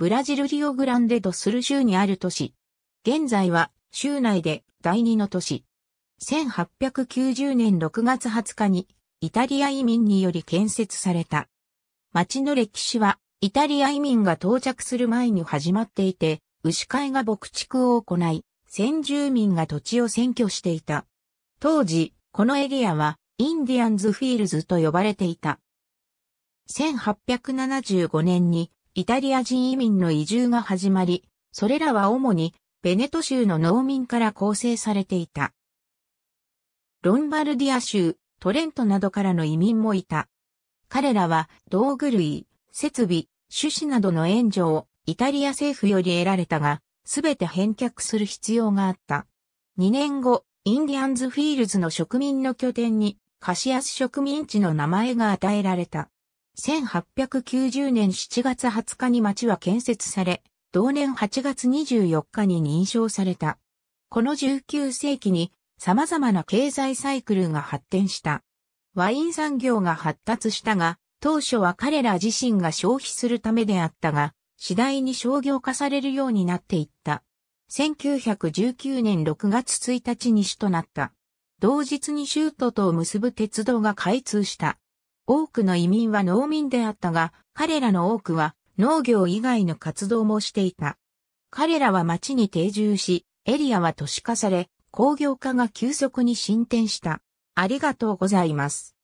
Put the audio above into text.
ブラジルリオグランデドスル州にある都市。現在は州内で第二の都市。1890年6月20日にイタリア移民により建設された。町の歴史はイタリア移民が到着する前に始まっていて、牛飼いが牧畜を行い、先住民が土地を占拠していた。当時、このエリアはインディアンズフィールズと呼ばれていた。1875年にイタリア人移民の移住が始まり、それらは主にベネト州の農民から構成されていた。ロンバルディア州、トレントなどからの移民もいた。彼らは道具類、設備、種子などの援助をイタリア政府より得られたが、すべて返却する必要があった。2年後、インディアンズフィールズの植民の拠点に、カシアス植民地の名前が与えられた。1890年7月20日に町は建設され、同年8月24日に認証された。この19世紀に様々な経済サイクルが発展した。ワイン産業が発達したが、当初は彼ら自身が消費するためであったが、次第に商業化されるようになっていった。1919年6月1日に市となった。同日に州都とを結ぶ鉄道が開通した。多くの移民は農民であったが、彼らの多くは農業以外の活動もしていた。彼らは町に定住し、エリアは都市化され、工業化が急速に進展した。ありがとうございます。